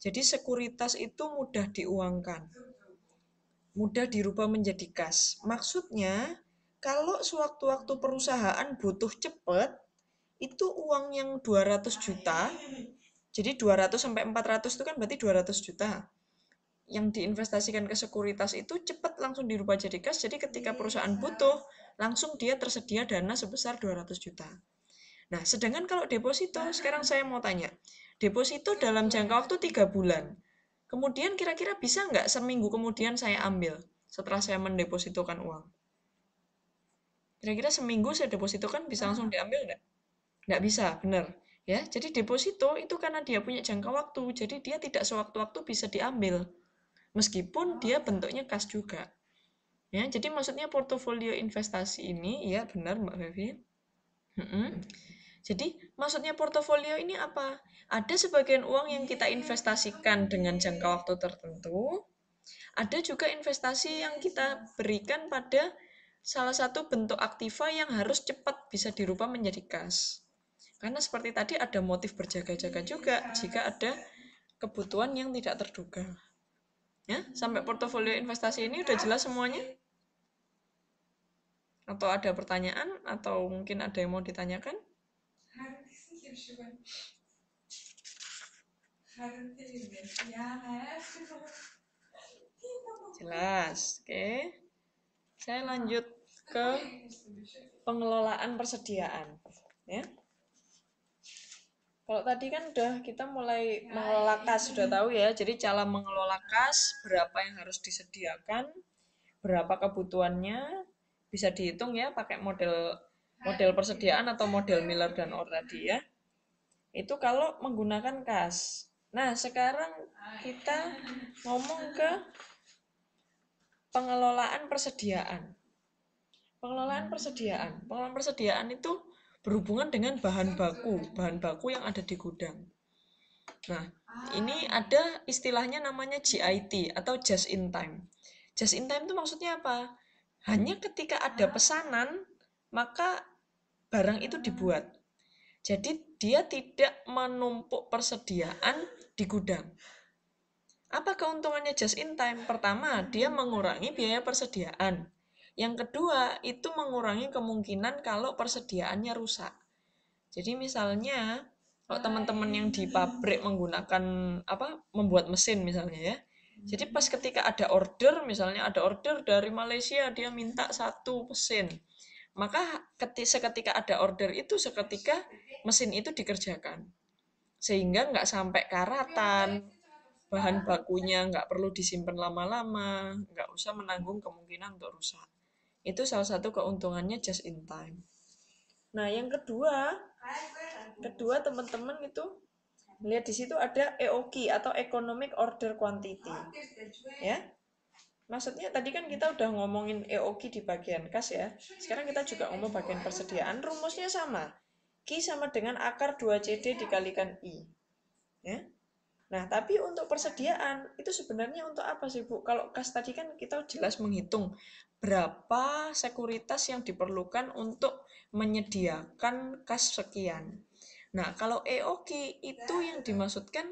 Jadi sekuritas itu mudah diuangkan, mudah dirubah menjadi kas. Maksudnya, kalau sewaktu-waktu perusahaan butuh cepat, itu uang yang 200 juta, jadi 200 sampai 400 itu kan berarti 200 juta. Yang diinvestasikan ke sekuritas itu cepat langsung dirubah jadi kas, jadi ketika perusahaan butuh, langsung dia tersedia dana sebesar 200 juta. Nah, sedangkan kalau deposito, sekarang saya mau tanya, deposito dalam jangka waktu tiga bulan. Kemudian kira-kira bisa nggak seminggu kemudian saya ambil setelah saya mendepositokan uang? Kira-kira seminggu saya depositokan bisa langsung hmm. diambil nggak? Nggak bisa, benar. Ya, jadi deposito itu karena dia punya jangka waktu, jadi dia tidak sewaktu-waktu bisa diambil. Meskipun dia hmm. bentuknya kas juga. Ya, jadi maksudnya portofolio investasi ini, ya benar Mbak Vivian. Hmm -hmm. Jadi, maksudnya portofolio ini apa? Ada sebagian uang yang kita investasikan dengan jangka waktu tertentu, ada juga investasi yang kita berikan pada salah satu bentuk aktiva yang harus cepat bisa dirubah menjadi kas. Karena seperti tadi ada motif berjaga-jaga juga jika ada kebutuhan yang tidak terduga. Ya, sampai portofolio investasi ini udah jelas semuanya? Atau ada pertanyaan atau mungkin ada yang mau ditanyakan? Jelas, oke. Okay. Saya lanjut ke pengelolaan persediaan, ya. Kalau tadi kan udah kita mulai ya, mengelola ya. kas sudah tahu ya. Jadi cara mengelola kas berapa yang harus disediakan, berapa kebutuhannya, bisa dihitung ya pakai model model nah, persediaan atau model ya. Miller dan Orr tadi ya. Itu kalau menggunakan kas. Nah, sekarang kita ngomong ke pengelolaan persediaan. Pengelolaan persediaan. Pengelolaan persediaan itu berhubungan dengan bahan baku, bahan baku yang ada di gudang. Nah, ini ada istilahnya namanya JIT atau just in time. Just in time itu maksudnya apa? Hanya ketika ada pesanan, maka barang itu dibuat. Jadi dia tidak menumpuk persediaan di gudang. Apa keuntungannya just in time? Pertama, dia mengurangi biaya persediaan. Yang kedua, itu mengurangi kemungkinan kalau persediaannya rusak. Jadi misalnya kalau teman-teman yang di pabrik menggunakan apa membuat mesin misalnya ya. Jadi pas ketika ada order misalnya ada order dari Malaysia dia minta satu mesin maka seketika ada order itu seketika mesin itu dikerjakan sehingga nggak sampai karatan bahan bakunya nggak perlu disimpan lama-lama nggak usah menanggung kemungkinan untuk rusak itu salah satu keuntungannya just in time nah yang kedua kedua teman-teman itu lihat di situ ada EOQ atau economic order quantity ya maksudnya tadi kan kita udah ngomongin EOG di bagian kas ya. Sekarang kita juga ngomong bagian persediaan. Rumusnya sama. Q sama dengan akar 2CD dikalikan I. Ya. Nah, tapi untuk persediaan itu sebenarnya untuk apa sih, Bu? Kalau kas tadi kan kita jelas menghitung berapa sekuritas yang diperlukan untuk menyediakan kas sekian. Nah, kalau EOK itu yang dimaksudkan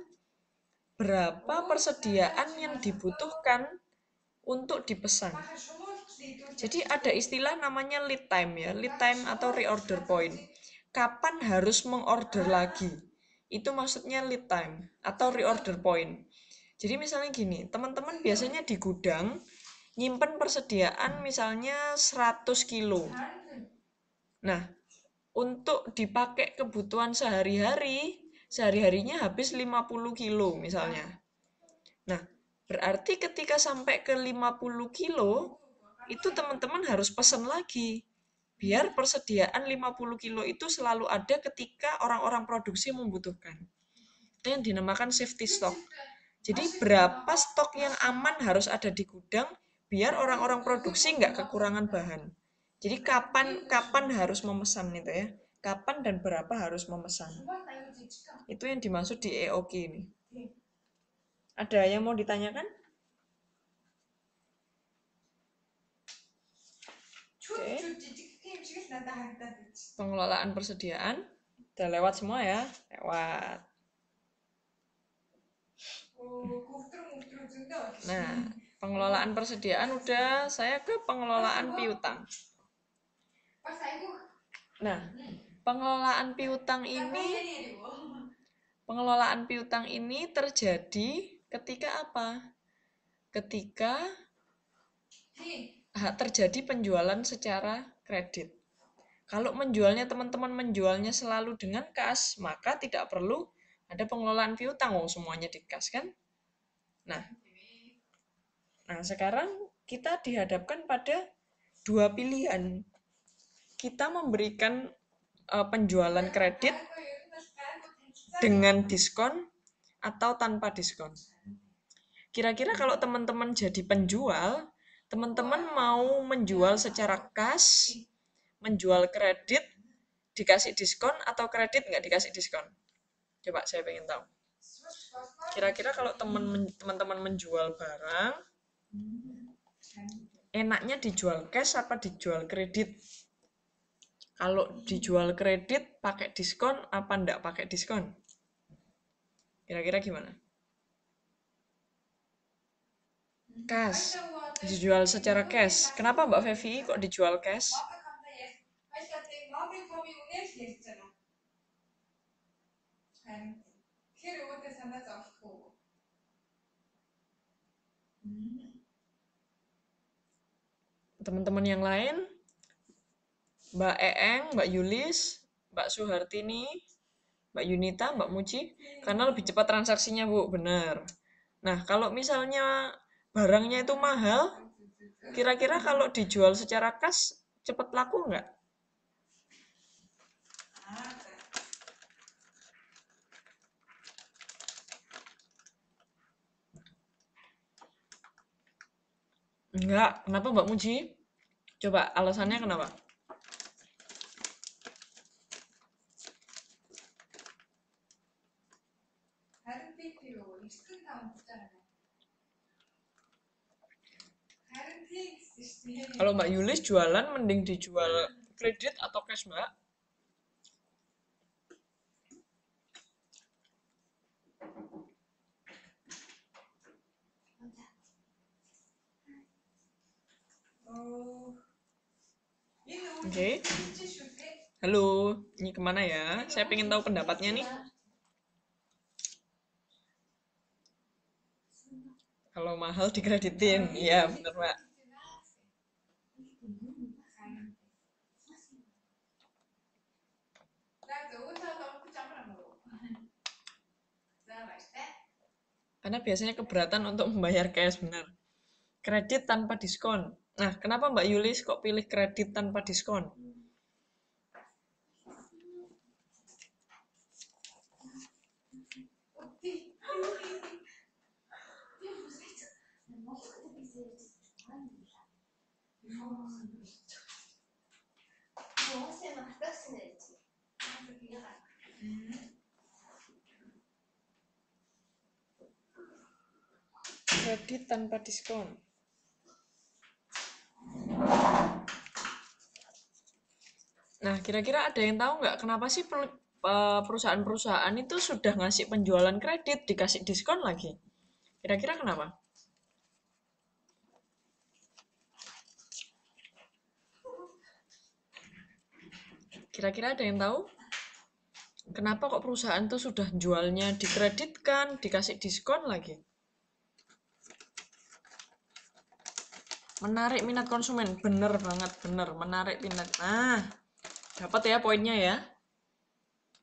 berapa oh, persediaan yang dibutuhkan untuk dipesan. Jadi ada istilah namanya lead time ya, lead time atau reorder point. Kapan harus mengorder lagi? Itu maksudnya lead time atau reorder point. Jadi misalnya gini, teman-teman biasanya di gudang nyimpen persediaan misalnya 100 kilo. Nah, untuk dipakai kebutuhan sehari-hari, sehari-harinya habis 50 kilo misalnya. Nah, Berarti ketika sampai ke 50 kilo, itu teman-teman harus pesan lagi. Biar persediaan 50 kilo itu selalu ada ketika orang-orang produksi membutuhkan. Itu yang dinamakan safety stock. Jadi berapa stok yang aman harus ada di gudang biar orang-orang produksi nggak kekurangan bahan. Jadi kapan kapan harus memesan itu ya. Kapan dan berapa harus memesan. Itu yang dimaksud di EOK ini. Ada yang mau ditanyakan? Okay. Pengelolaan persediaan udah lewat semua ya, lewat. Nah, pengelolaan persediaan udah, saya ke pengelolaan piutang. Nah, pengelolaan piutang ini pengelolaan piutang ini terjadi Ketika apa? Ketika terjadi penjualan secara kredit. Kalau menjualnya teman-teman menjualnya selalu dengan kas, maka tidak perlu ada pengelolaan piutang, oh, semuanya di kas kan? Nah, nah sekarang kita dihadapkan pada dua pilihan. Kita memberikan uh, penjualan kredit dengan diskon atau tanpa diskon. Kira-kira kalau teman-teman jadi penjual, teman-teman mau menjual secara cash, menjual kredit, dikasih diskon atau kredit nggak dikasih diskon? Coba saya pengen tahu. Kira-kira kalau teman-teman menjual barang, enaknya dijual cash apa dijual kredit? Kalau dijual kredit pakai diskon apa enggak pakai diskon? Kira-kira gimana? Cash. Dijual secara cash. Kenapa Mbak Fevi kok dijual cash? Teman-teman yang lain, Mbak Eeng, Mbak Yulis, Mbak Suhartini, Mbak Yunita, Mbak Muci, karena lebih cepat transaksinya, Bu. Benar. Nah, kalau misalnya barangnya itu mahal, kira-kira kalau dijual secara kas cepat laku nggak? Enggak, kenapa Mbak Muji? Coba alasannya kenapa? kalau Mbak Yulis jualan mending dijual iya. kredit atau cash Mbak? Oke. Okay. Halo, ini kemana ya? Saya pengen tahu pendapatnya nih. Kalau mahal dikreditin, ya benar Mbak. Karena biasanya keberatan untuk membayar cash benar. Kredit tanpa diskon. Nah, kenapa Mbak Yulis kok pilih kredit tanpa diskon? Hmm. kredit tanpa diskon. Nah, kira-kira ada yang tahu nggak kenapa sih e, perusahaan-perusahaan itu sudah ngasih penjualan kredit dikasih diskon lagi? Kira-kira kenapa? Kira-kira ada yang tahu? Kenapa kok perusahaan itu sudah jualnya dikreditkan, dikasih diskon lagi? menarik minat konsumen bener banget bener menarik minat nah dapat ya poinnya ya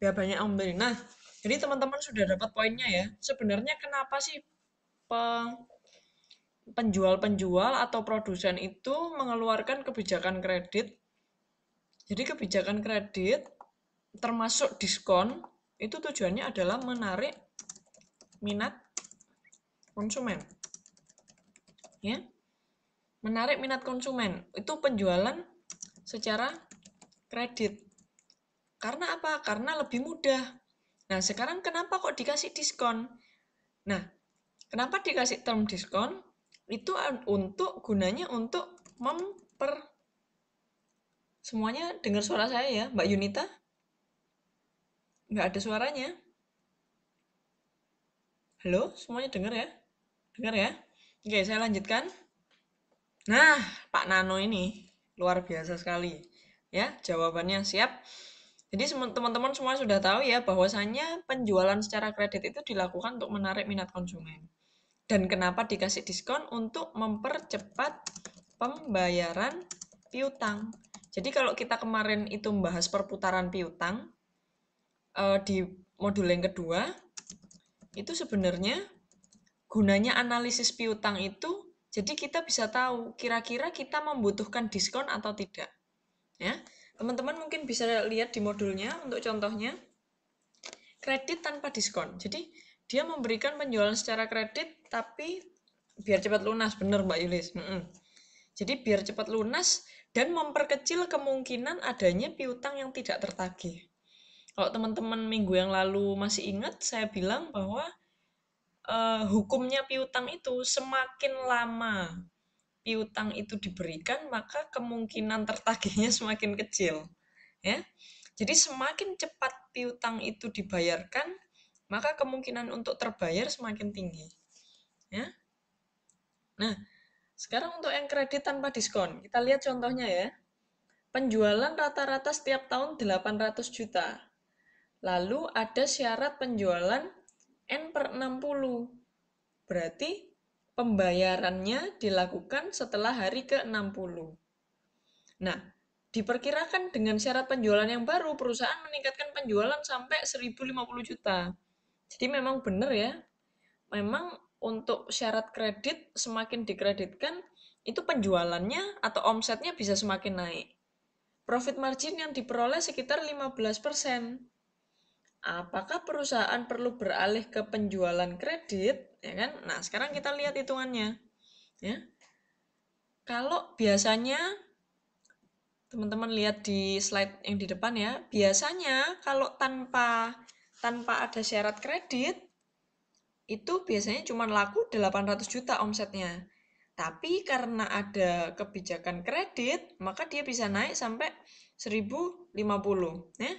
Ya banyak yang beli nah jadi teman-teman sudah dapat poinnya ya sebenarnya kenapa sih penjual-penjual atau produsen itu mengeluarkan kebijakan kredit jadi kebijakan kredit termasuk diskon itu tujuannya adalah menarik minat konsumen ya menarik minat konsumen itu penjualan secara kredit karena apa karena lebih mudah nah sekarang kenapa kok dikasih diskon nah kenapa dikasih term diskon itu untuk gunanya untuk memper semuanya dengar suara saya ya Mbak Yunita nggak ada suaranya halo semuanya dengar ya dengar ya oke saya lanjutkan Nah, Pak Nano ini luar biasa sekali. Ya, jawabannya siap. Jadi teman-teman semua sudah tahu ya bahwasannya penjualan secara kredit itu dilakukan untuk menarik minat konsumen. Dan kenapa dikasih diskon untuk mempercepat pembayaran piutang. Jadi kalau kita kemarin itu membahas perputaran piutang eh, di modul yang kedua, itu sebenarnya gunanya analisis piutang itu jadi kita bisa tahu kira-kira kita membutuhkan diskon atau tidak. Ya. Teman-teman mungkin bisa lihat di modulnya untuk contohnya kredit tanpa diskon. Jadi dia memberikan penjualan secara kredit tapi biar cepat lunas, benar Mbak Yulis. Mm -mm. Jadi biar cepat lunas dan memperkecil kemungkinan adanya piutang yang tidak tertagih. Kalau teman-teman minggu yang lalu masih ingat, saya bilang bahwa uh, hukumnya piutang itu semakin lama piutang itu diberikan maka kemungkinan tertagihnya semakin kecil ya jadi semakin cepat piutang itu dibayarkan maka kemungkinan untuk terbayar semakin tinggi ya nah sekarang untuk yang kredit tanpa diskon kita lihat contohnya ya penjualan rata-rata setiap tahun 800 juta lalu ada syarat penjualan N per 60. Berarti pembayarannya dilakukan setelah hari ke-60. Nah, diperkirakan dengan syarat penjualan yang baru, perusahaan meningkatkan penjualan sampai 1050 juta. Jadi memang benar ya, memang untuk syarat kredit semakin dikreditkan, itu penjualannya atau omsetnya bisa semakin naik. Profit margin yang diperoleh sekitar 15% apakah perusahaan perlu beralih ke penjualan kredit ya kan nah sekarang kita lihat hitungannya ya kalau biasanya teman-teman lihat di slide yang di depan ya biasanya kalau tanpa tanpa ada syarat kredit itu biasanya cuma laku 800 juta omsetnya tapi karena ada kebijakan kredit maka dia bisa naik sampai 1050 ya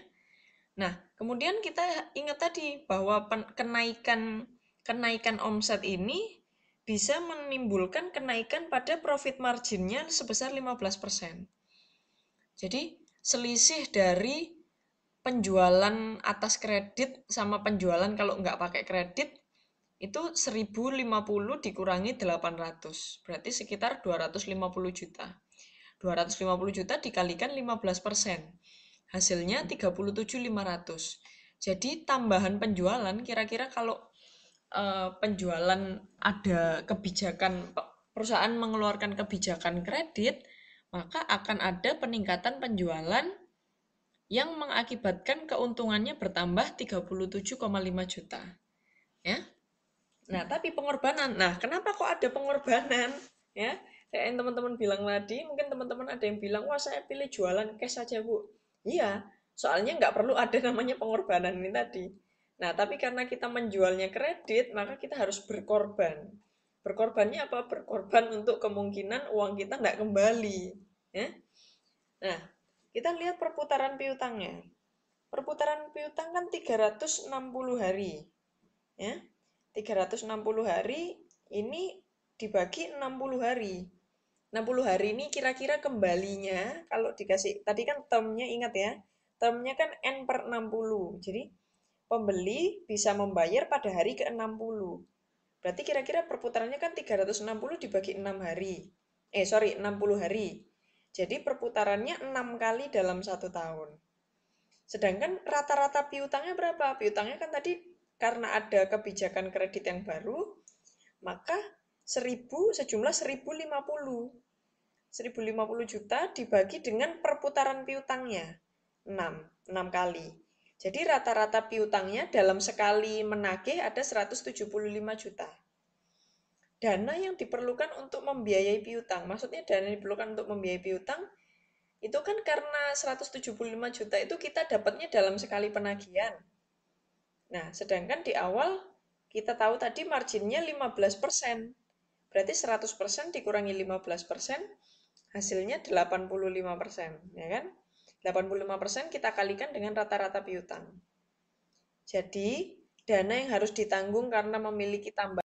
Nah, kemudian kita ingat tadi bahwa kenaikan kenaikan omset ini bisa menimbulkan kenaikan pada profit marginnya sebesar 15%. Jadi, selisih dari penjualan atas kredit sama penjualan kalau nggak pakai kredit itu 1050 dikurangi 800. Berarti sekitar 250 juta. 250 juta dikalikan 15 persen Hasilnya 37.500. Jadi tambahan penjualan kira-kira kalau uh, penjualan ada kebijakan perusahaan mengeluarkan kebijakan kredit, maka akan ada peningkatan penjualan yang mengakibatkan keuntungannya bertambah 37,5 juta. Ya. Nah, tapi pengorbanan. Nah, kenapa kok ada pengorbanan? Ya, kayak yang teman-teman bilang tadi, mungkin teman-teman ada yang bilang, "Wah, saya pilih jualan cash saja, Bu." Iya, soalnya nggak perlu ada namanya pengorbanan ini tadi. Nah, tapi karena kita menjualnya kredit, maka kita harus berkorban. Berkorbannya apa? Berkorban untuk kemungkinan uang kita nggak kembali. Ya? Nah, kita lihat perputaran piutangnya. Perputaran piutang kan 360 hari. Ya? 360 hari ini dibagi 60 hari. 60 hari ini kira-kira kembalinya kalau dikasih tadi kan termnya ingat ya termnya kan N per 60 jadi pembeli bisa membayar pada hari ke 60 berarti kira-kira perputarannya kan 360 dibagi 6 hari eh sorry 60 hari jadi perputarannya 6 kali dalam satu tahun sedangkan rata-rata piutangnya berapa piutangnya kan tadi karena ada kebijakan kredit yang baru maka 1000 sejumlah 1050 1050 juta dibagi dengan perputaran piutangnya 6, 6 kali. Jadi rata-rata piutangnya dalam sekali menagih ada 175 juta. Dana yang diperlukan untuk membiayai piutang, maksudnya dana yang diperlukan untuk membiayai piutang itu kan karena 175 juta itu kita dapatnya dalam sekali penagihan. Nah, sedangkan di awal kita tahu tadi marginnya 15%. Berarti 100% dikurangi 15% hasilnya 85%, ya kan? 85% kita kalikan dengan rata-rata piutang. Jadi, dana yang harus ditanggung karena memiliki tambahan